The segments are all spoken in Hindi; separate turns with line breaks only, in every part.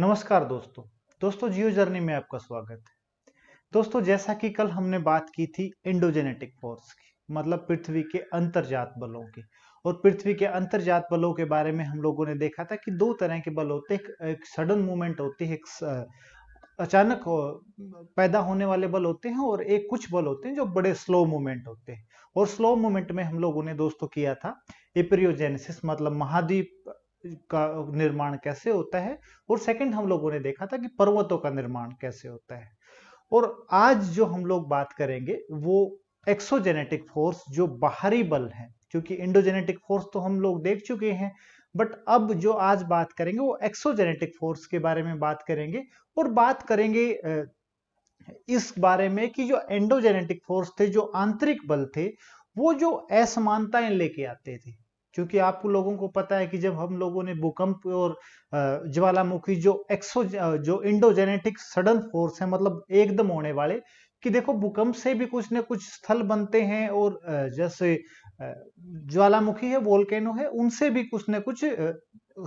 नमस्कार दोस्तों दोस्तों जियो जर्नी में आपका स्वागत है दोस्तों जैसा कि कल हमने बात की थी इंडोजेनेटिक फोर्स की मतलब पृथ्वी के अंतर्जात बलों की और पृथ्वी के अंतर्जात बलों के बारे में हम लोगों ने देखा था कि दो तरह के बल होते हैं एक सडन मूवमेंट होती है एक अचानक पैदा होने वाले बल होते हैं और एक कुछ बल होते हैं जो बड़े स्लो मूवमेंट होते हैं और स्लो मूवमेंट में हम लोगों ने दोस्तों किया था एपरियोजेनेसिस मतलब महाद्वीप का निर्माण कैसे होता है और सेकंड हम लोगों ने देखा था कि पर्वतों का निर्माण कैसे होता है और आज जो हम लोग बात करेंगे वो एक्सोजेनेटिक फोर्स जो बाहरी बल है क्योंकि इंडोजेनेटिक फोर्स तो हम लोग देख चुके हैं बट अब जो आज बात करेंगे वो एक्सोजेनेटिक फोर्स के बारे में बात करेंगे और बात करेंगे इस बारे में कि जो एंडोजेनेटिक फोर्स थे जो आंतरिक बल थे वो जो असमानताएं लेके आते थे क्योंकि आप लोगों को पता है कि जब हम लोगों ने भूकंप और ज्वालामुखी जो एक्सो जो इंडोजेनेटिक सडन फोर्स है मतलब एकदम होने वाले कि देखो भूकंप से भी कुछ ना कुछ स्थल बनते हैं और जैसे ज्वालामुखी है वोल्केनो है उनसे भी कुछ ना कुछ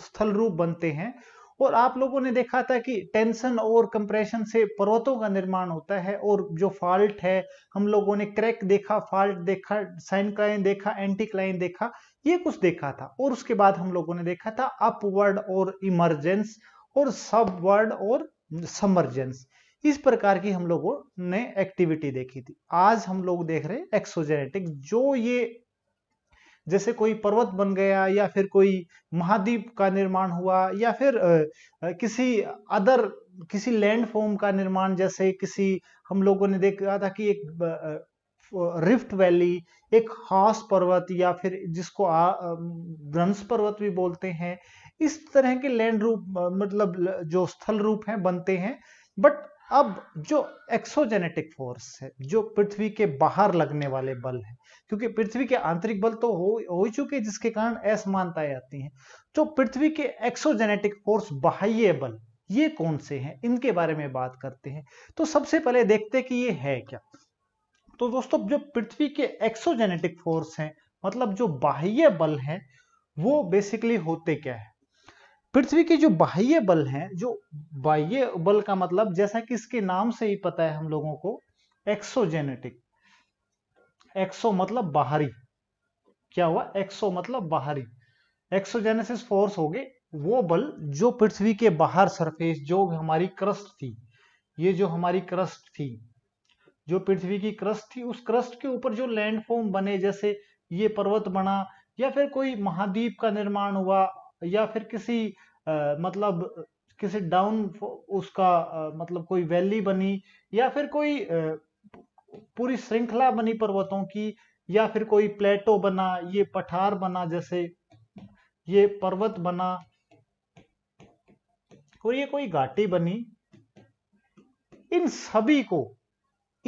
स्थल रूप बनते हैं और आप लोगों ने देखा था कि टेंशन और कंप्रेशन से पर्वतों का निर्माण होता है और जो फॉल्ट है हम लोगों ने क्रैक देखा फॉल्ट देखा क्लाइन देखा क्लाइन देखा ये कुछ देखा था और उसके बाद हम लोगों ने देखा था अपवर्ड और इमरजेंस और सब वर्ड और समर्जेंस इस प्रकार की हम लोगों ने एक्टिविटी देखी थी आज हम लोग देख रहे हैं एक्सोजेनेटिक्स जो ये जैसे कोई पर्वत बन गया या फिर कोई महाद्वीप का निर्माण हुआ या फिर किसी अदर किसी लैंड फॉर्म का निर्माण जैसे किसी हम लोगों ने देखा था कि एक रिफ्ट वैली एक हास पर्वत या फिर जिसको ब्रंश पर्वत भी बोलते हैं इस तरह के लैंड रूप मतलब जो स्थल रूप हैं बनते हैं बट अब जो एक्सोजेनेटिक फोर्स है जो पृथ्वी के बाहर लगने वाले बल है क्योंकि पृथ्वी के आंतरिक बल तो हो हो ही चुके जिसके कारण असमानताएं आती हैं तो पृथ्वी के एक्सोजेनेटिक फोर्स बाह्य बल ये कौन से हैं इनके बारे में बात करते हैं तो सबसे पहले देखते कि ये है क्या तो दोस्तों जो पृथ्वी के एक्सोजेनेटिक फोर्स हैं मतलब जो बाह्य बल हैं वो बेसिकली होते क्या है पृथ्वी के जो बाह्य बल हैं जो बाह्य बल का मतलब जैसा कि इसके नाम से ही पता है हम लोगों को एक्सोजेनेटिक एक्सो मतलब बाहरी क्या हुआ एक्सो मतलब बाहरी एक्सोजेनेसिस फोर्स हो गए वो बल जो पृथ्वी के बाहर सरफेस जो हमारी क्रस्ट थी ये जो हमारी क्रस्ट थी जो पृथ्वी की क्रस्ट थी उस क्रस्ट के ऊपर जो लैंडफॉर्म बने जैसे ये पर्वत बना या फिर कोई महाद्वीप का निर्माण हुआ या फिर किसी आ, मतलब किसी डाउन उसका आ, मतलब कोई वैली बनी या फिर कोई आ, पूरी श्रृंखला बनी पर्वतों की या फिर कोई प्लेटो बना ये पठार बना जैसे ये पर्वत बना और ये कोई घाटी बनी इन सभी को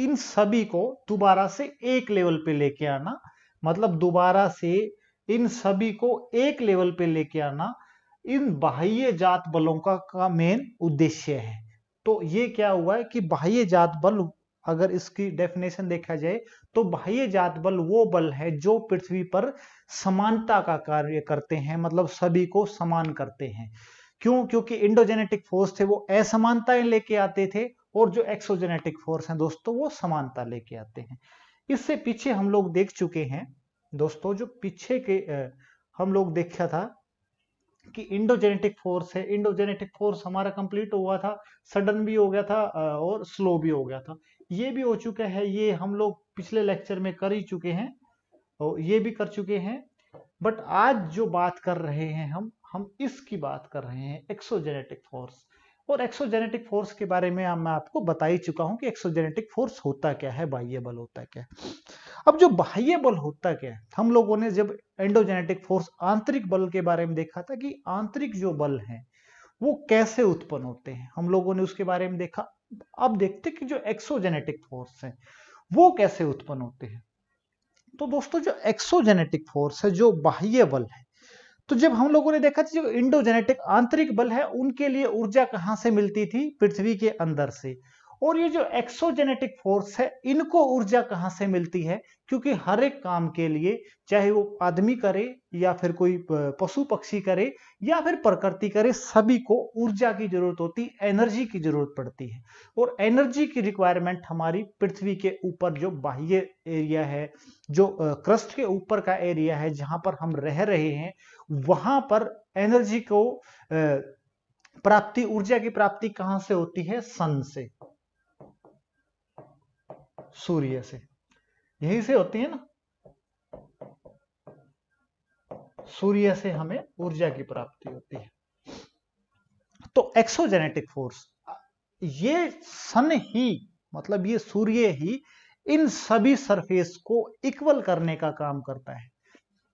इन सभी को दोबारा से एक लेवल पे लेके आना मतलब दोबारा से इन सभी को एक लेवल पे लेके आना इन बाह्य जात बलों का, का मेन उद्देश्य है तो ये क्या हुआ है कि बाह्य जात बल अगर इसकी डेफिनेशन देखा जाए तो बाह्य जात बल वो बल है जो पृथ्वी पर समानता का कार्य करते हैं मतलब सभी को समान करते हैं क्यों क्योंकि इंडोजेनेटिक फोर्स थे वो असमानताएं लेके आते थे और जो एक्सोजेनेटिक फोर्स हैं दोस्तों वो समानता लेके आते हैं इससे पीछे हम लोग देख चुके हैं दोस्तों जो पीछे के हम लोग देखा था कि इंडोजेनेटिक फोर्स है इंडोजेनेटिक फोर्स हमारा कंप्लीट हुआ था सडन भी हो गया था और स्लो भी हो गया था ये भी हो चुका है ये हम लोग पिछले लेक्चर में कर ही चुके हैं और ये भी कर चुके हैं बट आज जो बात कर रहे हैं हम हम इसकी बात कर रहे हैं एक्सोजेनेटिक फोर्स और एक्सोजेनेटिक फोर्स के बारे में मैं आपको बता ही चुका हूं कि एक्सोजेनेटिक फोर्स होता क्या है बाह्य बल होता क्या है अब जो बाह्य बल होता क्या है हम लोगों ने जब एंडोजेनेटिक फोर्स आंतरिक बल के बारे में देखा था कि आंतरिक जो बल है वो कैसे उत्पन्न होते हैं हम लोगों ने उसके बारे में देखा अब देखते कि जो एक्सोजेनेटिक फोर्स है वो कैसे उत्पन्न होते हैं तो दोस्तों जो एक्सोजेनेटिक फोर्स है जो बाह्य बल है तो जब हम लोगों ने देखा जो इंडोजेनेटिक आंतरिक बल है उनके लिए ऊर्जा कहां से मिलती थी पृथ्वी के अंदर से और ये जो एक्सोजेनेटिक फोर्स है इनको ऊर्जा कहाँ से मिलती है क्योंकि हर एक काम के लिए चाहे वो आदमी करे या फिर कोई पशु पक्षी करे या फिर प्रकृति करे सभी को ऊर्जा की जरूरत होती है एनर्जी की जरूरत पड़ती है और एनर्जी की रिक्वायरमेंट हमारी पृथ्वी के ऊपर जो बाह्य एरिया है जो क्रस्ट के ऊपर का एरिया है जहां पर हम रह रहे हैं वहां पर एनर्जी को प्राप्ति ऊर्जा की प्राप्ति कहाँ से होती है सन से सूर्य से यही से होती है ना सूर्य से हमें ऊर्जा की प्राप्ति होती है तो एक्सोजेनेटिक फोर्स ये सन ही मतलब ये सूर्य ही इन सभी सरफेस को इक्वल करने का काम करता है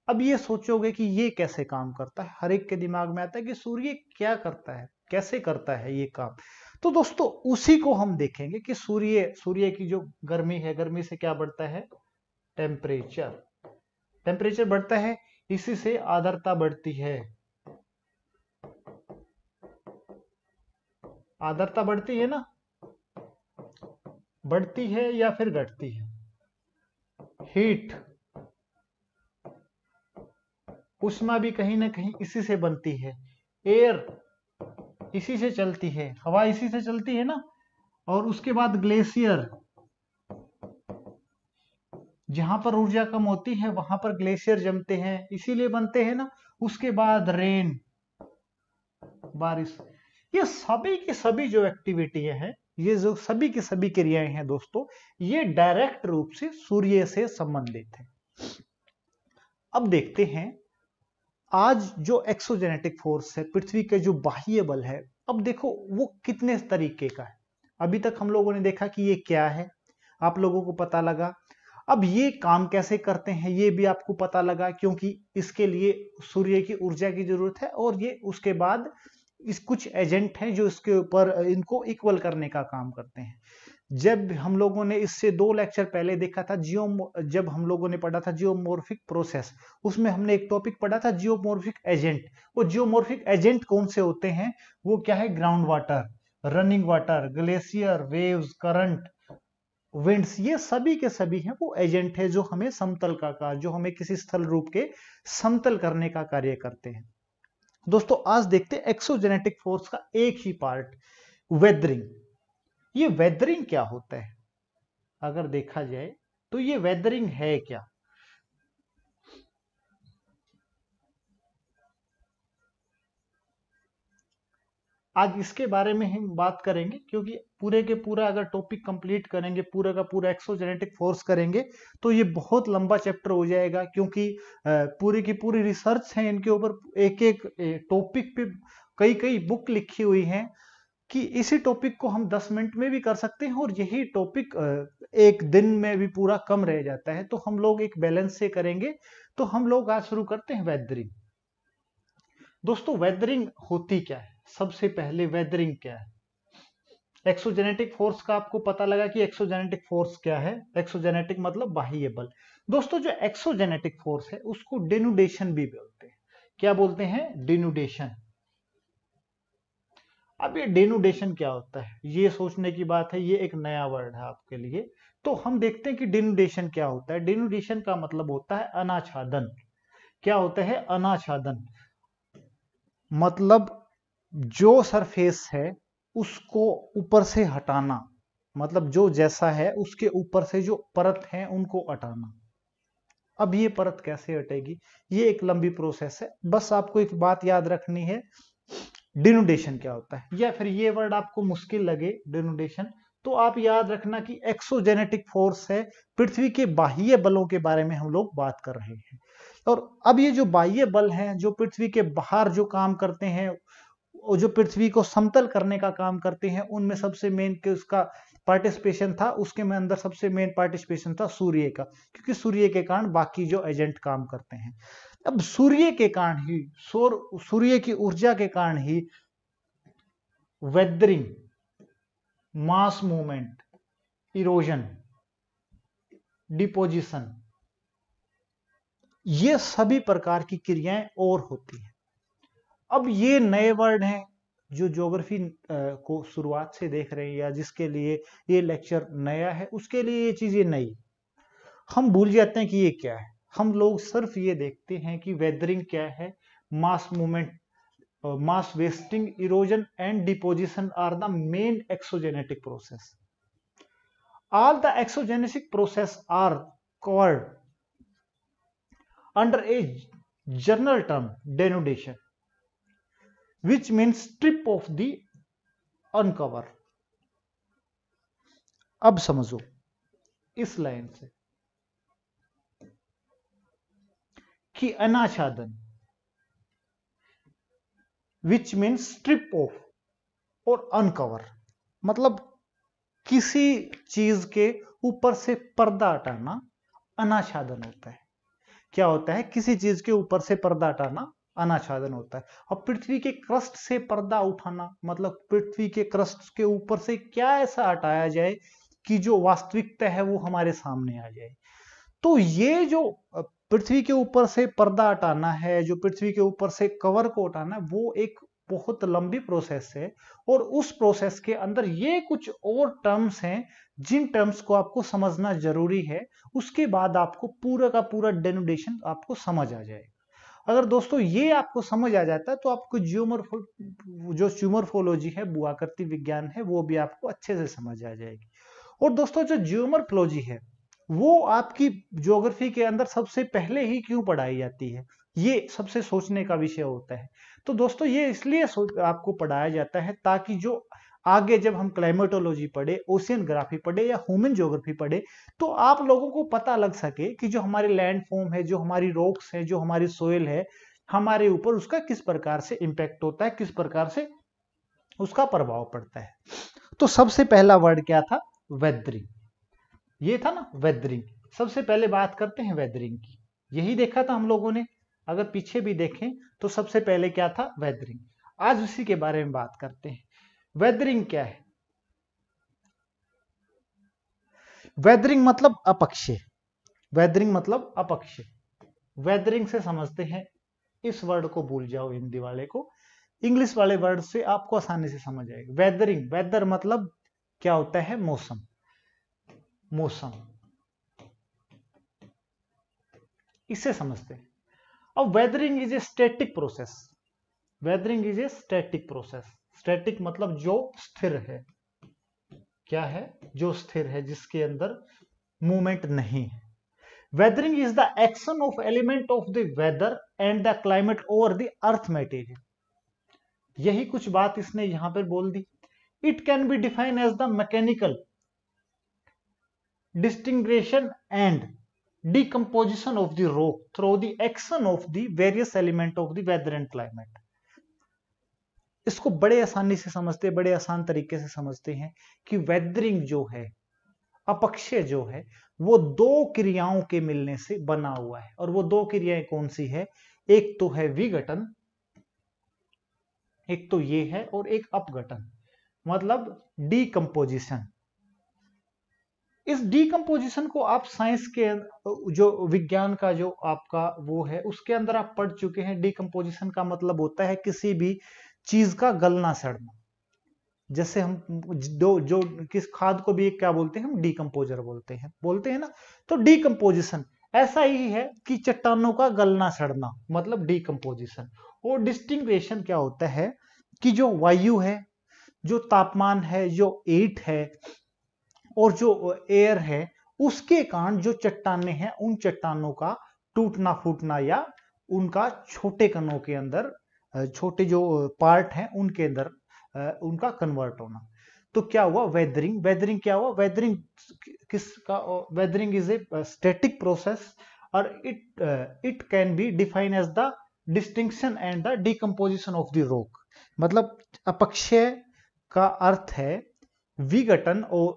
अब ये सोचोगे कि ये कैसे काम करता है हर एक के दिमाग में आता है कि सूर्य क्या करता है कैसे करता है ये काम तो दोस्तों उसी को हम देखेंगे कि सूर्य सूर्य की जो गर्मी है गर्मी से क्या बढ़ता है टेम्परेचर टेम्परेचर बढ़ता है इसी से आदरता बढ़ती है आदरता बढ़ती है ना बढ़ती है या फिर घटती है हीट उष्मा भी कहीं ना कहीं इसी से बनती है एयर इसी से चलती है हवा इसी से चलती है ना और उसके बाद ग्लेशियर जहां पर ऊर्जा कम होती है वहां पर ग्लेशियर जमते हैं इसीलिए बनते हैं ना उसके बाद रेन बारिश ये सभी की सभी जो एक्टिविटी है ये जो सभी की सभी क्रियाएं हैं दोस्तों ये डायरेक्ट रूप से सूर्य से संबंधित है अब देखते हैं आज जो एक्सोजेनेटिक फोर्स है पृथ्वी के जो बाह्य बल है अब देखो वो कितने तरीके का है अभी तक हम लोगों ने देखा कि ये क्या है आप लोगों को पता लगा अब ये काम कैसे करते हैं ये भी आपको पता लगा क्योंकि इसके लिए सूर्य की ऊर्जा की जरूरत है और ये उसके बाद इस कुछ एजेंट हैं जो इसके ऊपर इनको इक्वल करने का काम करते हैं जब हम लोगों ने इससे दो लेक्चर पहले देखा था जियो जब हम लोगों ने पढ़ा था जियोमोर्फिक प्रोसेस उसमें हमने एक टॉपिक पढ़ा था जियोमोर्फिक एजेंट वो जियोमोर्फिक एजेंट कौन से होते हैं वो क्या है ground water running water glacier waves current winds ये सभी के सभी हैं वो एजेंट है जो हमें समतल का कार्य जो हमें किसी स्थल रूप के समतल करने का कार्य करते हैं दोस्तों आज देखते हैं एक्सोजेनेटिक फोर्स का एक ही पार्ट वेदरिंग ये वेदरिंग क्या होता है अगर देखा जाए तो ये वेदरिंग है क्या आज इसके बारे में हम बात करेंगे क्योंकि पूरे के पूरा अगर टॉपिक कंप्लीट करेंगे पूरे का पूरा एक्सोजेनेटिक फोर्स करेंगे तो ये बहुत लंबा चैप्टर हो जाएगा क्योंकि पूरी की पूरी रिसर्च है इनके ऊपर एक एक टॉपिक पे कई कई बुक लिखी हुई हैं कि इसी टॉपिक को हम 10 मिनट में भी कर सकते हैं और यही टॉपिक एक दिन में भी पूरा कम रह जाता है तो हम लोग एक बैलेंस से करेंगे तो हम लोग आज शुरू करते हैं वेदरिंग दोस्तों वेदरिंग होती क्या है सबसे पहले वेदरिंग क्या है एक्सोजेनेटिक फोर्स का आपको पता लगा कि एक्सोजेनेटिक फोर्स क्या है एक्सोजेनेटिक मतलब बाह्य बल दोस्तों जो एक्सोजेनेटिक फोर्स है उसको डेनुडेशन भी बोलते हैं क्या बोलते हैं डेनुडेशन अब ये डेनुडेशन क्या होता है ये सोचने की बात है ये एक नया वर्ड है आपके लिए तो हम देखते हैं कि डेनुडेशन क्या होता है डेनुडेशन का मतलब होता है अनाच्छादन क्या होता है अनाच्छादन मतलब जो सरफेस है उसको ऊपर से हटाना मतलब जो जैसा है उसके ऊपर से जो परत है उनको हटाना अब ये परत कैसे हटेगी ये एक लंबी प्रोसेस है बस आपको एक बात याद रखनी है डिनोडेशन क्या होता है या फिर ये वर्ड आपको मुश्किल लगे डिनोडेशन तो आप याद रखना कि एक्सोजेनेटिक फोर्स है पृथ्वी के बाह्य बलों के बारे में हम लोग बात कर रहे हैं और अब ये जो बाह्य बल हैं जो पृथ्वी के बाहर जो काम करते हैं और जो पृथ्वी को समतल करने का काम करते हैं उनमें सबसे मेन के उसका पार्टिसिपेशन था उसके में अंदर सबसे मेन पार्टिसिपेशन था सूर्य का क्योंकि सूर्य के कारण बाकी जो एजेंट काम करते हैं अब सूर्य के कारण ही सौर सूर्य की ऊर्जा के कारण ही weathering mass movement erosion deposition ये सभी प्रकार की क्रियाएं और होती हैं अब ये नए वर्ड हैं जो ज्योग्राफी को शुरुआत से देख रहे हैं या जिसके लिए ये लेक्चर नया है उसके लिए ये चीजें नई हम भूल जाते हैं कि ये क्या है हम लोग सिर्फ ये देखते हैं कि वेदरिंग क्या है mass movement mass wasting erosion and deposition are the main exogenetic process all the exogenetic process are called under a general term denudation which mean strip off the uncover अब समझो इस लाइन से की अनाच्छादन विच मीन स्ट्रिप ऑफ और अनकवर मतलब किसी चीज के ऊपर से पर्दा हटाना अनाच्छादन होता है क्या होता है किसी चीज के ऊपर से पर्दा हटाना अनाच्छादन होता है और पृथ्वी के क्रस्ट से पर्दा उठाना मतलब पृथ्वी के क्रस्ट के ऊपर से क्या ऐसा हटाया जाए कि जो वास्तविकता है वो हमारे सामने आ जाए तो ये जो पृथ्वी के ऊपर से पर्दा हटाना है जो पृथ्वी के ऊपर से कवर को हटाना वो एक बहुत लंबी प्रोसेस है और उस प्रोसेस के अंदर ये कुछ और टर्म्स हैं जिन टर्म्स को आपको समझना जरूरी है उसके बाद आपको पूरा का पूरा डेनोडेशन आपको समझ आ जाएगा अगर दोस्तों ये आपको समझ आ जाता है तो आपको जियोमरफो जो ज्यूमरफोलॉजी है बुआकृति विज्ञान है वो भी आपको अच्छे से समझ आ जाएगी और दोस्तों जो ज्यूमरफोलॉजी है वो आपकी ज्योग्राफी के अंदर सबसे पहले ही क्यों पढ़ाई जाती है ये सबसे सोचने का विषय होता है तो दोस्तों ये इसलिए आपको पढ़ाया जाता है ताकि जो आगे जब हम क्लाइमेटोलॉजी पढ़े ओशियनग्राफी पढ़े या ह्यूमन ज्योग्राफी पढ़े तो आप लोगों को पता लग सके कि जो हमारे लैंड फॉर्म है जो हमारी रॉक्स है जो हमारी सोयल है हमारे ऊपर उसका किस प्रकार से इम्पैक्ट होता है किस प्रकार से उसका प्रभाव पड़ता है तो सबसे पहला वर्ड क्या था वेदरिंग ये था ना वेदरिंग सबसे पहले बात करते हैं वेदरिंग की यही देखा था हम लोगों ने अगर पीछे भी देखें तो सबसे पहले क्या था वेदरिंग आज उसी के बारे में बात करते हैं वेदरिंग क्या है वेदरिंग मतलब अपक्ष वेदरिंग मतलब अपक्ष वेदरिंग से समझते हैं इस वर्ड को भूल जाओ हिंदी वाले को इंग्लिश वाले वर्ड से आपको आसानी से समझ आएगा वेदरिंग वेदर मतलब क्या होता है मौसम मौसम इसे समझते हैं अब weathering is a static process weathering is a static process static मतलब जो स्थिर है क्या है जो स्थिर है जिसके अंदर मूवमेंट नहीं है weathering is the action of element of the weather and the climate over the earth material यही कुछ बात इसने यहां पर बोल दी it can be define as the mechanical disintegration and decomposition of the rock through the action of the various element of the weather and climate इसको बड़े आसानी से समझते हैं बड़े आसान तरीके से समझते हैं कि वेदरिंग जो है अपक्षय जो है वो दो क्रियाओं के मिलने से बना हुआ है और वो दो क्रियाएं कौन सी है एक तो है विघटन एक तो ये है और एक अपघटन मतलब डीकम्पोजिशन इस डीकम्पोजिशन को आप साइंस के जो विज्ञान का जो आपका वो है उसके अंदर आप पढ़ चुके हैं डीकम्पोजिशन का मतलब होता है किसी भी चीज का गलना सड़ना जैसे हम दो जो किस खाद को भी क्या बोलते हैं हम डीकम्पोजर बोलते हैं बोलते हैं ना तो डीकम्पोजिशन ऐसा ही है कि चट्टानों का गलना सड़ना मतलब डीकम्पोजिशन और डिस्टिंग्वेशन क्या होता है कि जो वायु है जो तापमान है जो एट है और जो एयर है उसके कारण जो चट्टाने हैं उन चट्टानों का टूटना फूटना या उनका छोटे कणों के अंदर छोटे जो पार्ट हैं उनके अंदर उनका कन्वर्ट होना तो क्या हुआ वेदरिंग वेदरिंग क्या हुआ वेदरिंग किसका weathering is a static process और it it can be define as the distinction and the decomposition of the rock मतलब अपक्षय का अर्थ है विघटन और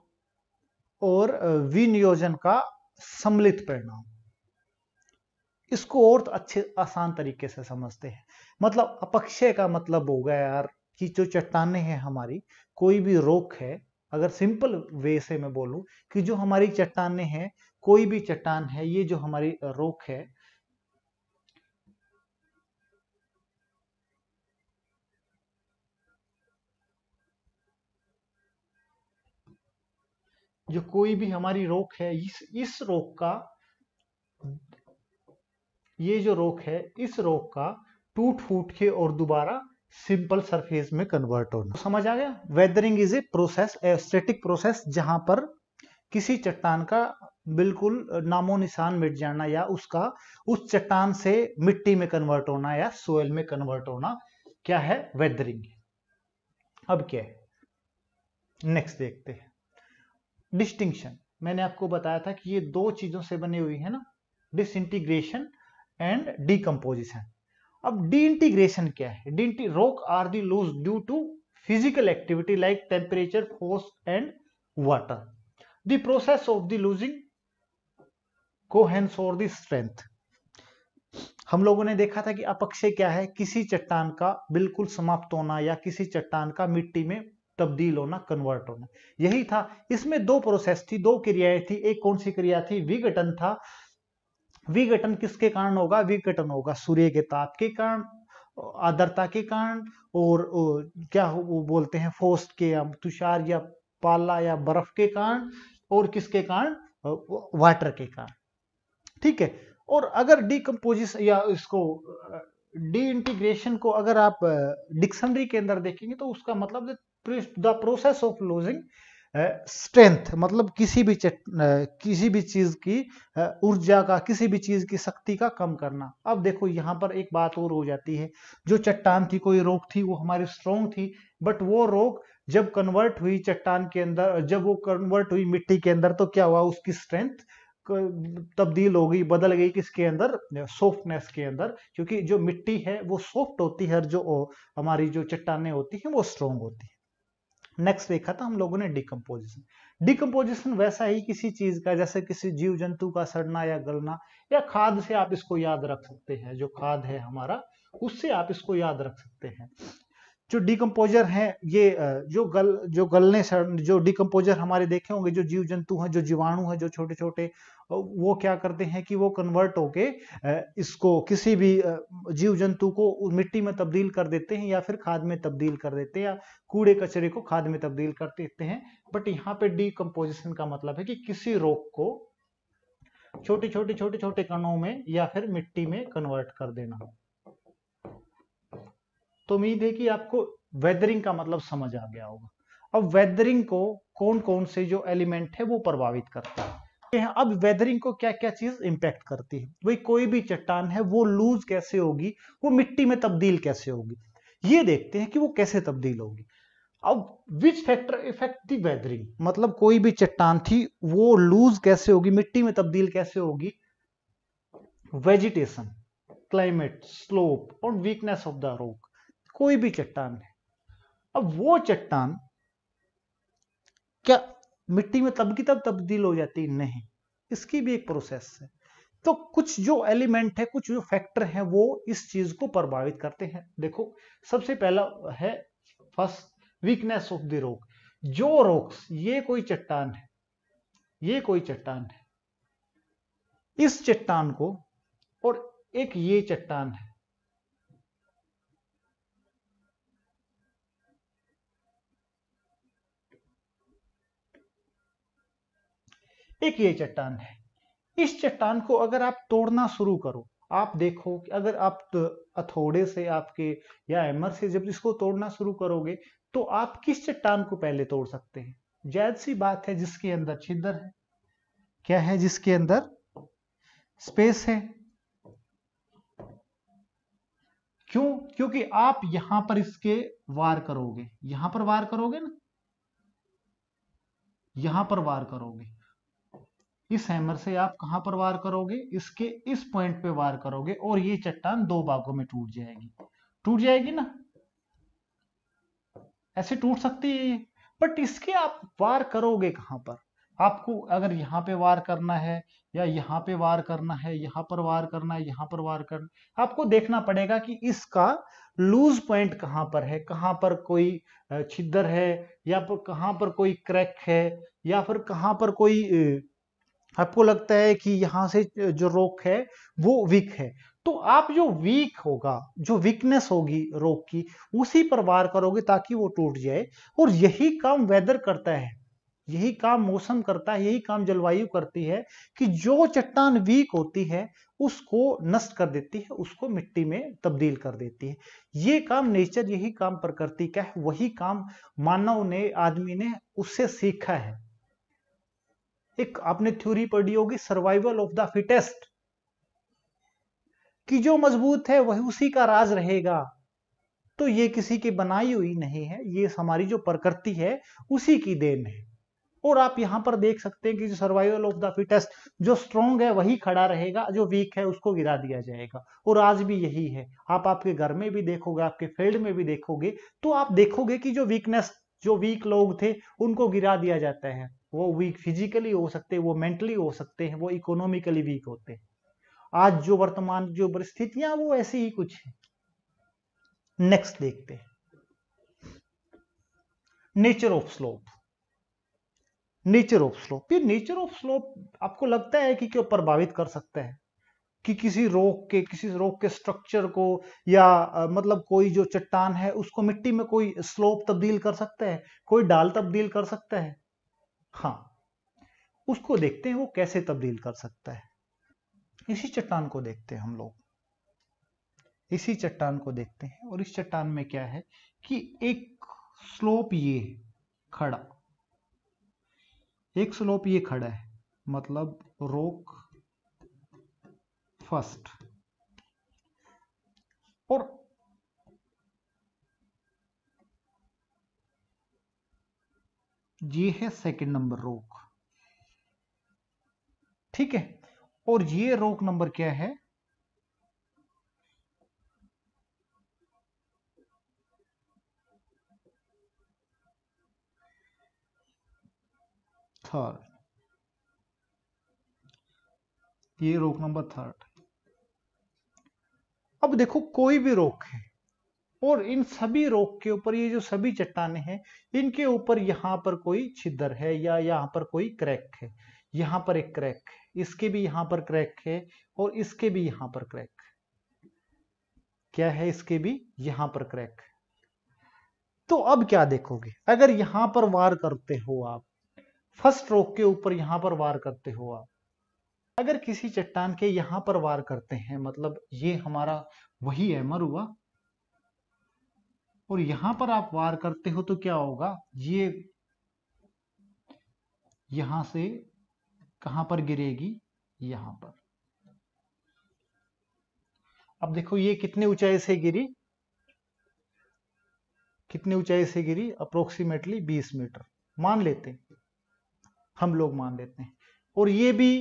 और विनियोजन का सम्मिलित परिणाम इसको और तो अच्छे आसान तरीके से समझते हैं मतलब अपक्षय का मतलब होगा यार कि जो चट्टाने हैं हमारी कोई भी रोक है अगर सिंपल वे से मैं बोलूं कि जो हमारी चट्टाने हैं कोई भी चट्टान है ये जो हमारी रोक है जो कोई भी हमारी रोक है इस इस रोक का ये जो रोक है इस रोक का टूट फूट के और दोबारा सिंपल सरफेस में कन्वर्ट होना समझ आ गया weathering is a process static process जहां पर किसी चट्टान का बिल्कुल नामो निशान मिट जाना या उसका उस चट्टान से मिट्टी में कन्वर्ट होना या सोयल में कन्वर्ट होना क्या है वेदरिंग अब क्या है नेक्स्ट देखते हैं डिस्टिंक्शन मैंने आपको बताया था कि ये दो चीजों से बनी हुई है ना डिसइंटीग्रेशन एंड डीकम्पोजिशन अब डीइंटीग्रेशन क्या है the rock are the loose due to physical activity like temperature, force and water. The process of the losing coherence और the स्ट्रेंथ हम लोगों ने देखा था कि अपक्षय क्या है किसी चट्टान का बिल्कुल समाप्त होना या किसी चट्टान का मिट्टी में तब्दील होना कन्वर्ट होना यही था इसमें दो प्रोसेस थी दो क्रियाएं थी एक कौन सी क्रिया थी विघटन था विघटन किसके कारण होगा विघटन होगा सूर्य के ताप के कारण आदरता के कारण और, और क्या वो बोलते हैं फोस्ट के या तुषार या पाला या बर्फ के कारण और किसके कारण वाटर के कारण ठीक है और अगर डीकम्पोजिशन या इसको डी इंटीग्रेशन को अगर आप डिक्शनरी के अंदर देखेंगे तो उसका मतलब the process of losing strength मतलब किसी भी uh, किसी भी चीज की uh, ऊर्जा का किसी भी चीज की शक्ति का कम करना अब देखो यहाँ पर एक बात और हो जाती है जो चट्टान थी कोई रोक थी वो हमारी स्ट्रोंग थी बट वो रोक जब कन्वर्ट हुई चट्टान के अंदर जब वो कन्वर्ट हुई मिट्टी के अंदर तो क्या हुआ उसकी स्ट्रेंथ तब्दील हो गई बदल गई किसके अंदर सॉफ्टनेस के अंदर क्योंकि जो मिट्टी है वो सॉफ्ट होती है और जो हमारी जो चट्टाने होती हैं वो स्ट्रोंग होती है नेक्स्ट देखा था हम लोगों ने डिकम्पोजिशन डिकम्पोजिशन वैसा ही किसी चीज का जैसे किसी जीव जंतु का सड़ना या गलना या खाद से आप इसको याद रख सकते हैं जो खाद है हमारा उससे आप इसको याद रख सकते हैं जो डिकम्पोजर हैं ये जो गल जो गलने जो डिकम्पोजर हमारे देखे होंगे जो जीव जंतु हैं जो जीवाणु हैं जो छोटे छोटे वो क्या करते हैं कि वो कन्वर्ट होके इसको किसी भी जीव जंतु को मिट्टी में तब्दील कर देते हैं या फिर खाद में तब्दील कर देते हैं या कूड़े कचरे को खाद में तब्दील कर देते हैं बट यहाँ पे डिकम्पोजिशन का मतलब है कि किसी रोग को छोटे छोटे छोटे छोटे कणों में या फिर मिट्टी में कन्वर्ट कर देना तो उम्मीद है कि आपको वेदरिंग का मतलब समझ आ गया होगा अब वेदरिंग को कौन कौन से जो एलिमेंट है वो प्रभावित करता है अब वेदरिंग को क्या क्या चीज इंपैक्ट करती है भाई कोई भी चट्टान है वो लूज कैसे होगी वो मिट्टी में तब्दील कैसे होगी ये देखते हैं कि वो कैसे तब्दील होगी अब which factor effect the weathering मतलब कोई भी चट्टान थी वो लूज कैसे होगी मिट्टी में तब्दील कैसे होगी वेजिटेशन क्लाइमेट स्लोप और वीकनेस ऑफ द रोक कोई भी चट्टान है अब वो चट्टान क्या मिट्टी में तब की तब तब्दील हो जाती नहीं इसकी भी एक प्रोसेस है तो कुछ जो एलिमेंट है कुछ जो फैक्टर है वो इस चीज को प्रभावित करते हैं देखो सबसे पहला है फर्स्ट वीकनेस ऑफ द रोक जो रोक्स ये कोई चट्टान है ये कोई चट्टान है इस चट्टान को और एक ये चट्टान है एक ये चट्टान है इस चट्टान को अगर आप तोड़ना शुरू करो आप देखो कि अगर आप अथोड़े हथौड़े से आपके या एमर से जब इसको तोड़ना शुरू करोगे तो आप किस चट्टान को पहले तोड़ सकते हैं जायद सी बात है जिसके अंदर छिद्र है क्या है जिसके अंदर स्पेस है क्यों क्योंकि आप यहां पर इसके वार करोगे यहां पर वार करोगे ना यहां पर वार करोगे इस हैमर से आप कहां पर वार करोगे इसके इस पॉइंट पे वार करोगे और ये चट्टान दो भागों में टूट जाएगी टूट जाएगी ना ऐसे टूट सकती है बट इसके आप वार करोगे कहां पर आपको अगर यहां पे वार करना है या यहां पे वार करना है यहां पर वार करना है यहां पर वार करना आपको देखना पड़ेगा कि इसका लूज पॉइंट कहां पर है कहां पर कोई छिद्र है या कहां पर कोई क्रैक है या फिर कहां पर कोई आपको लगता है कि यहाँ से जो रोक है वो वीक है तो आप जो वीक होगा जो वीकनेस होगी रोक की उसी पर वार करोगे ताकि वो टूट जाए और यही काम वेदर करता है यही काम मौसम करता है यही काम जलवायु करती है कि जो चट्टान वीक होती है उसको नष्ट कर देती है उसको मिट्टी में तब्दील कर देती है ये काम नेचर यही काम प्रकृति का है वही काम मानव ने आदमी ने उससे सीखा है एक आपने थ्योरी पढ़ी होगी सर्वाइवल ऑफ द फिटेस्ट कि जो मजबूत है वही उसी का राज रहेगा तो ये किसी की बनाई हुई नहीं है ये हमारी जो प्रकृति है उसी की देन है और आप यहां पर देख सकते हैं कि जो सर्वाइवल ऑफ द फिटेस्ट जो स्ट्रॉन्ग है वही खड़ा रहेगा जो वीक है उसको गिरा दिया जाएगा और आज भी यही है आप आपके घर में भी देखोगे आपके फील्ड में भी देखोगे तो आप देखोगे कि जो वीकनेस जो वीक लोग थे उनको गिरा दिया जाता है वो वीक फिजिकली हो सकते हैं वो मेंटली हो सकते हैं वो इकोनॉमिकली वीक होते हैं आज जो वर्तमान जो परिस्थितियां वो ऐसी ही कुछ है नेक्स्ट देखते हैं nature of slope nature of slope ये नेचर ऑफ स्लोप आपको लगता है कि क्यों प्रभावित कर सकता है कि किसी रोक के किसी रोक के स्ट्रक्चर को या आ, मतलब कोई जो चट्टान है उसको मिट्टी में कोई स्लोप तब्दील कर सकता है कोई डाल तब्दील कर सकता है हाँ उसको देखते हैं वो कैसे तब्दील कर सकता है इसी चट्टान को देखते हैं हम लोग इसी चट्टान को देखते हैं और इस चट्टान में क्या है कि एक स्लोप ये खड़ा एक स्लोप ये खड़ा है मतलब रोक फर्स्ट और ये है सेकंड नंबर रोक ठीक है और ये रोक नंबर क्या है थर्ड ये रोक नंबर थर्ड अब देखो कोई भी रोक है और इन सभी रोक के ऊपर ये जो सभी चट्टाने हैं इनके ऊपर यहाँ पर कोई छिद्र है या यहाँ पर कोई क्रैक है यहाँ पर एक क्रैक है इसके भी यहाँ पर क्रैक है और इसके भी यहाँ पर क्रैक क्या है इसके भी यहाँ पर क्रैक तो अब क्या देखोगे अगर यहाँ पर वार करते हो आप फर्स्ट रोक के ऊपर यहाँ पर वार करते हो आप अगर किसी चट्टान के यहाँ पर वार करते हैं मतलब ये हमारा वही है हुआ और यहां पर आप वार करते हो तो क्या होगा ये यहां से कहां पर गिरेगी यहां पर अब देखो ये कितने ऊंचाई से गिरी कितने ऊंचाई से गिरी अप्रोक्सीमेटली 20 मीटर मान लेते हैं हम लोग मान लेते हैं और ये भी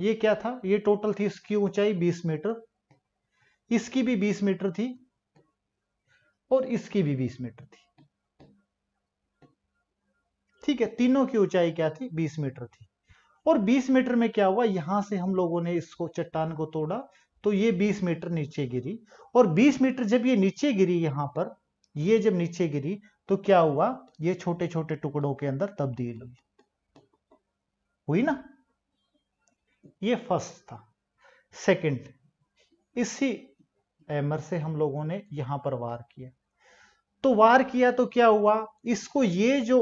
ये क्या था ये टोटल थी इसकी ऊंचाई 20 मीटर इसकी भी 20 मीटर थी और इसकी भी बीस मीटर थी ठीक है तीनों की ऊंचाई क्या थी बीस मीटर थी और 20 मीटर में क्या हुआ यहां से हम लोगों ने इसको चट्टान को तोड़ा तो ये 20 मीटर नीचे गिरी और 20 मीटर जब ये नीचे गिरी यहां पर ये जब नीचे गिरी तो क्या हुआ ये छोटे छोटे टुकड़ों के अंदर तब्दील हुई हुई ना ये फर्स्ट था सेकंड इसी एमर से हम लोगों ने यहां पर वार किया तो वार किया तो क्या हुआ इसको ये जो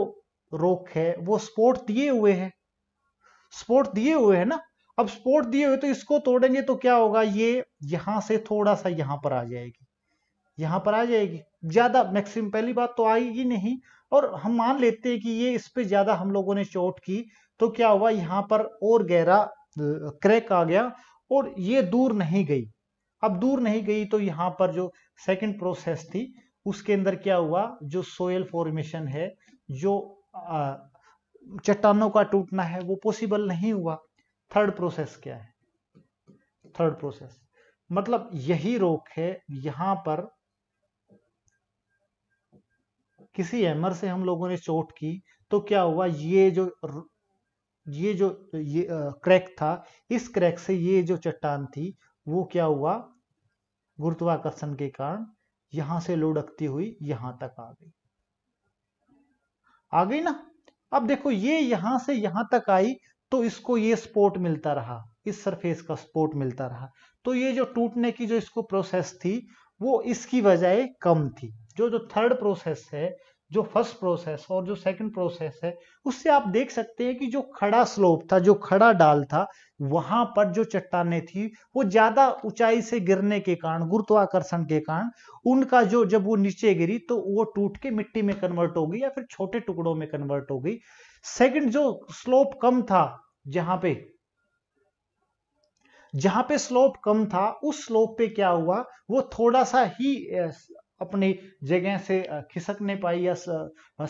रोक है वो स्पोर्ट दिए हुए है स्पोर्ट दिए हुए है ना अब स्पोर्ट दिए हुए तो इसको तोड़ेंगे तो क्या होगा ये यहां से थोड़ा सा यहां पर आ जाएगी यहां पर आ जाएगी ज्यादा मैक्सिमम पहली बात तो आएगी नहीं और हम मान लेते हैं कि ये इस पे ज्यादा हम लोगों ने चोट की तो क्या हुआ यहाँ पर और गहरा क्रैक आ गया और ये दूर नहीं गई अब दूर नहीं गई तो यहां पर जो सेकंड प्रोसेस थी उसके अंदर क्या हुआ जो सोयल फॉर्मेशन है जो चट्टानों का टूटना है वो पॉसिबल नहीं हुआ थर्ड प्रोसेस क्या है थर्ड प्रोसेस मतलब यही रोक है यहां पर किसी एमर से हम लोगों ने चोट की तो क्या हुआ ये जो ये जो ये क्रैक था इस क्रैक से ये जो चट्टान थी वो क्या हुआ गुरुत्वाकर्षण के कारण यहां से लुढ़कती हुई यहां तक आ गई आ गई ना अब देखो ये यहां से यहां तक आई तो इसको ये स्पोर्ट मिलता रहा इस सरफेस का स्पोर्ट मिलता रहा तो ये जो टूटने की जो इसको प्रोसेस थी वो इसकी बजाय कम थी जो जो थर्ड प्रोसेस है जो फर्स्ट प्रोसेस और जो सेकंड प्रोसेस है उससे आप देख सकते हैं कि जो खड़ा स्लोप था जो खड़ा डाल था वहां पर जो चट्टाने थी वो ज्यादा ऊंचाई से गिरने के कारण गुरुत्वाकर्षण के कारण उनका जो जब वो नीचे गिरी तो वो टूट के मिट्टी में कन्वर्ट हो गई या फिर छोटे टुकड़ों में कन्वर्ट हो गई सेकंड जो स्लोप कम था जहां पे जहां पे स्लोप कम था उस स्लोप पे क्या हुआ वो थोड़ा सा ही अपनी जगह से खिसक नहीं पाई या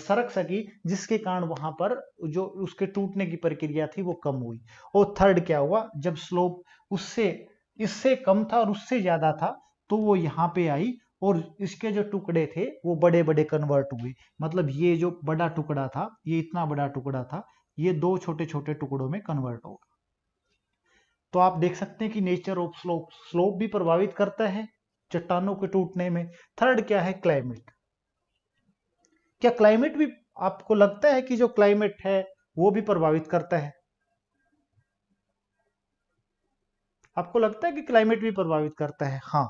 सरक सकी जिसके कारण वहां पर जो उसके टूटने की प्रक्रिया थी वो कम हुई और थर्ड क्या हुआ जब स्लोप उससे इससे कम था और उससे ज्यादा था तो वो यहाँ पे आई और इसके जो टुकड़े थे वो बड़े बड़े कन्वर्ट हुए मतलब ये जो बड़ा टुकड़ा था ये इतना बड़ा टुकड़ा था ये दो छोटे छोटे टुकड़ों में कन्वर्ट होगा तो आप देख सकते हैं कि नेचर ऑफ स्लोप स्लोप भी प्रभावित करता है चट्टानों के टूटने में थर्ड क्या है क्लाइमेट क्या क्लाइमेट भी आपको लगता है कि जो क्लाइमेट है वो भी प्रभावित करता है आपको लगता है कि क्लाइमेट भी प्रभावित करता है हाँ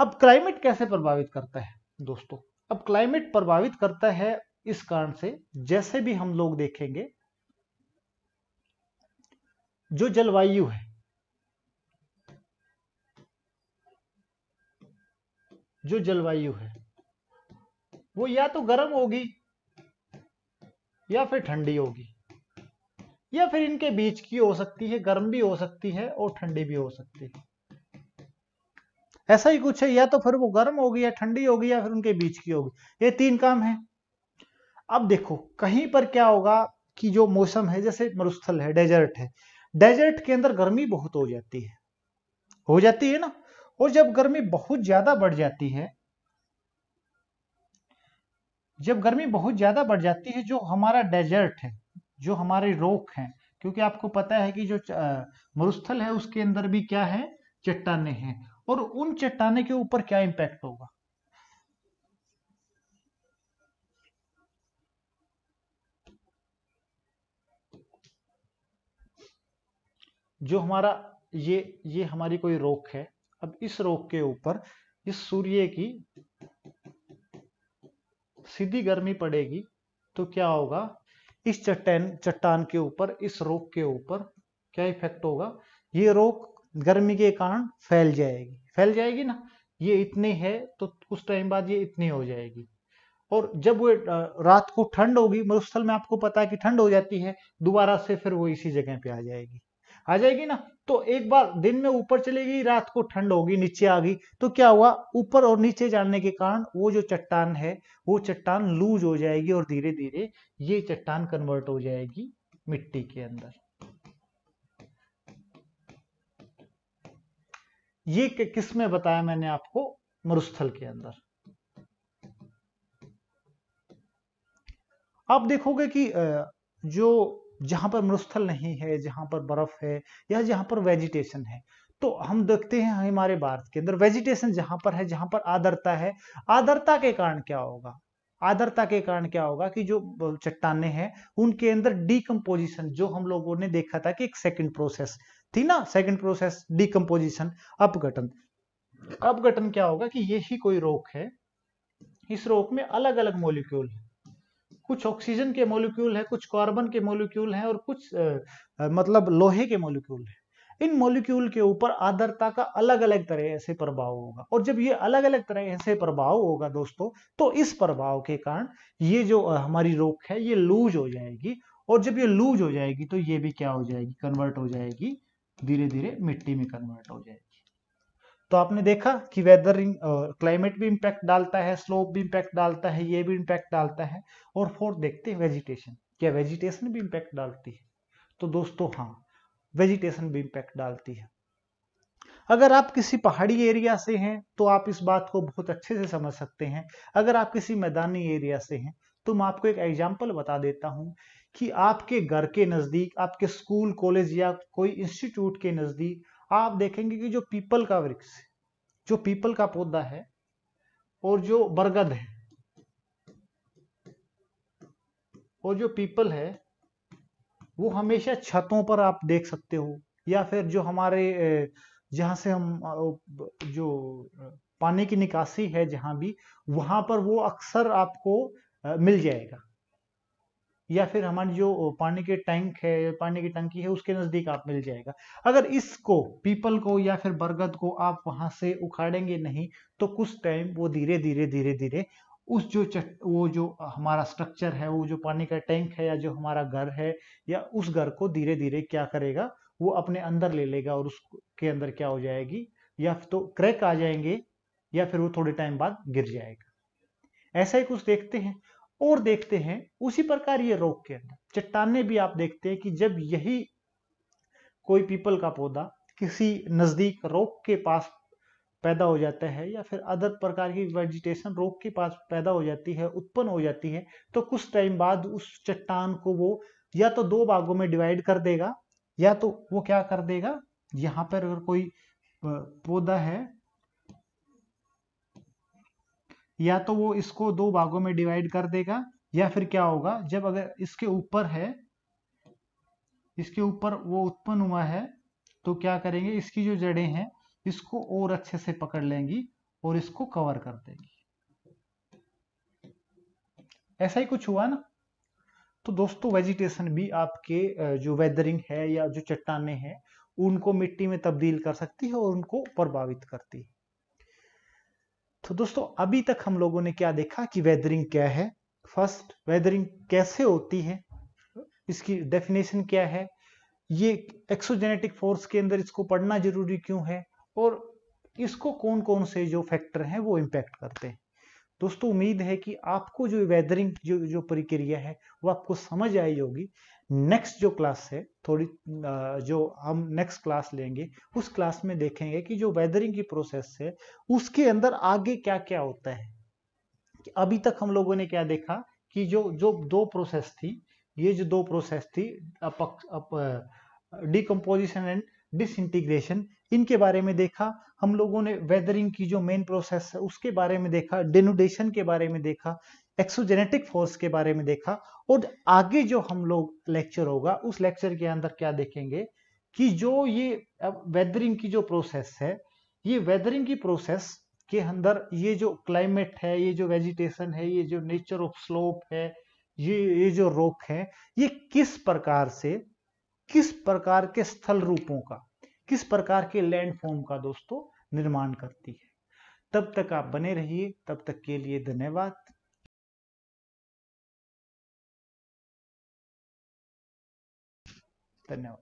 अब क्लाइमेट कैसे प्रभावित करता है दोस्तों अब क्लाइमेट प्रभावित करता है इस कारण से जैसे भी हम लोग देखेंगे जो जलवायु है जो जलवायु है वो या तो गर्म होगी या फिर ठंडी होगी या फिर इनके बीच की हो सकती है गर्म भी हो सकती है और ठंडी भी हो सकती है ऐसा ही कुछ है या तो फिर वो गर्म होगी या ठंडी होगी या फिर उनके बीच की होगी ये तीन काम है अब देखो कहीं पर क्या होगा कि जो मौसम है जैसे मरुस्थल है डेजर्ट है डेजर्ट के अंदर गर्मी बहुत हो जाती है हो जाती है ना और जब गर्मी बहुत ज्यादा बढ़ जाती है जब गर्मी बहुत ज्यादा बढ़ जाती है जो हमारा डेजर्ट है जो हमारे रोक हैं क्योंकि आपको पता है कि जो मरुस्थल है उसके अंदर भी क्या है चट्टाने हैं और उन चट्टाने के ऊपर क्या इंपैक्ट होगा जो हमारा ये ये हमारी कोई रोक है अब इस रोग के ऊपर इस सूर्य की सीधी गर्मी पड़ेगी तो क्या होगा इस चट्टान चट्टान के ऊपर इस रोग के ऊपर क्या इफेक्ट होगा ये रोग गर्मी के कारण फैल जाएगी फैल जाएगी ना ये इतनी है तो उस टाइम बाद ये इतनी हो जाएगी और जब वो रात को ठंड होगी मरुस्थल में आपको पता है कि ठंड हो जाती है दोबारा से फिर वो इसी जगह पे आ जाएगी आ जाएगी ना तो एक बार दिन में ऊपर चलेगी रात को ठंड होगी नीचे आ गई तो क्या हुआ ऊपर और नीचे जाने के कारण वो जो चट्टान है वो चट्टान लूज हो जाएगी और धीरे धीरे ये चट्टान कन्वर्ट हो जाएगी मिट्टी के अंदर ये किस में बताया मैंने आपको मरुस्थल के अंदर आप देखोगे कि जो जहां पर मरुस्थल नहीं है जहां पर बर्फ है या जहां पर वेजिटेशन है तो हम देखते हैं हमारे भारत के अंदर वेजिटेशन जहां पर है जहां पर आदरता है आदरता के कारण क्या होगा आदरता के कारण क्या होगा कि जो चट्टाने हैं उनके अंदर डीकम्पोजिशन जो हम लोगों ने देखा था कि एक सेकंड प्रोसेस थी ना सेकंड प्रोसेस डीकम्पोजिशन अपघटन अपघटन क्या होगा कि यही कोई रोक है इस रोक में अलग अलग मोलिक्यूल है कुछ ऑक्सीजन के मोलिक्यूल है कुछ कार्बन के मोलिक्यूल है और कुछ आ, आ, मतलब लोहे के मोलिक्यूल है इन मॉलिक्यूल के ऊपर आदरता का अलग अलग तरह से प्रभाव होगा और जब ये अलग अलग तरह से प्रभाव होगा दोस्तों तो इस प्रभाव के कारण ये जो हमारी रोक है ये लूज हो जाएगी और जब ये लूज हो जाएगी तो ये भी क्या हो जाएगी कन्वर्ट हो जाएगी धीरे धीरे मिट्टी में कन्वर्ट हो जाएगी तो आपने देखा कि वेदर क्लाइमेट भी इम्पैक्ट डालता है स्लोप भी इम्पैक्ट डालता है ये भी इम्पैक्ट डालता है और फोर्थ देखते हैं वेजिटेशन क्या वेजिटेशन भी इम्पैक्ट डालती है तो दोस्तों हाँ वेजिटेशन भी इम्पैक्ट डालती है अगर आप किसी पहाड़ी एरिया से हैं तो आप इस बात को बहुत अच्छे से समझ सकते हैं अगर आप किसी मैदानी एरिया से हैं तो मैं आपको एक एग्जाम्पल बता देता हूँ कि आपके घर के नज़दीक आपके स्कूल कॉलेज या कोई इंस्टीट्यूट के नज़दीक आप देखेंगे कि जो पीपल का वृक्ष जो पीपल का पौधा है और जो बरगद है और जो पीपल है वो हमेशा छतों पर आप देख सकते हो या फिर जो हमारे जहां से हम जो पानी की निकासी है जहां भी वहां पर वो अक्सर आपको मिल जाएगा या फिर हमारी जो पानी के टैंक है पानी की टंकी है उसके नज़दीक आप मिल जाएगा अगर इसको पीपल को या फिर बरगद को आप वहां से उखाड़ेंगे नहीं तो कुछ टाइम वो धीरे धीरे धीरे धीरे उस जो चट वो जो हमारा स्ट्रक्चर है वो जो पानी का टैंक है या जो हमारा घर है या उस घर को धीरे धीरे क्या करेगा वो अपने अंदर ले लेगा और उसके अंदर क्या हो जाएगी या तो क्रैक आ जाएंगे या फिर वो थोड़े टाइम बाद गिर जाएगा ऐसा ही कुछ देखते हैं और देखते हैं उसी प्रकार ये रोक के अंदर चट्टाने भी आप देखते हैं कि जब यही कोई पीपल का पौधा किसी नजदीक रोक के पास पैदा हो जाता है या फिर अदर प्रकार की वेजिटेशन रोक के पास पैदा हो जाती है उत्पन्न हो जाती है तो कुछ टाइम बाद उस चट्टान को वो या तो दो भागों में डिवाइड कर देगा या तो वो क्या कर देगा यहाँ पर अगर कोई पौधा है या तो वो इसको दो भागों में डिवाइड कर देगा या फिर क्या होगा जब अगर इसके ऊपर है इसके ऊपर वो उत्पन्न हुआ है तो क्या करेंगे इसकी जो जड़ें हैं इसको और अच्छे से पकड़ लेंगी और इसको कवर कर देंगी ऐसा ही कुछ हुआ ना तो दोस्तों वेजिटेशन भी आपके जो वेदरिंग है या जो चट्टाने हैं उनको मिट्टी में तब्दील कर सकती है और उनको प्रभावित करती है तो दोस्तों अभी तक हम लोगों ने क्या देखा कि वेदरिंग क्या है फर्स्ट वेदरिंग कैसे होती है इसकी डेफिनेशन क्या है ये एक्सोजेनेटिक फोर्स के अंदर इसको पढ़ना जरूरी क्यों है और इसको कौन कौन से जो फैक्टर हैं वो इम्पैक्ट करते हैं दोस्तों उम्मीद है कि आपको जो वेदरिंग जो जो प्रक्रिया है वो आपको समझ आई होगी नेक्स्ट जो क्लास है थोड़ी जो हम नेक्स्ट क्लास लेंगे उस क्लास में देखेंगे कि जो वेदरिंग की प्रोसेस है उसके अंदर आगे क्या क्या होता है कि अभी तक हम लोगों ने क्या देखा कि जो जो दो प्रोसेस थी ये जो दो प्रोसेस थी डिकम्पोजिशन एंड डिसइंटीग्रेशन इनके बारे में देखा हम लोगों ने वेदरिंग की जो मेन प्रोसेस है उसके बारे में देखा डेनुडेशन के बारे में देखा एक्सोजेनेटिक फोर्स के बारे में देखा और आगे जो हम लोग लेक्चर होगा उस लेक्चर के अंदर क्या देखेंगे कि जो ये वेदरिंग की जो प्रोसेस है ये वेदरिंग की प्रोसेस के अंदर ये जो क्लाइमेट है ये जो वेजिटेशन है ये जो नेचर ऑफ स्लोप है ये ये जो रोक है ये किस प्रकार से किस प्रकार के स्थल रूपों का किस प्रकार के लैंड फॉर्म का दोस्तों निर्माण करती है तब तक आप बने रहिए तब तक के लिए धन्यवाद the note.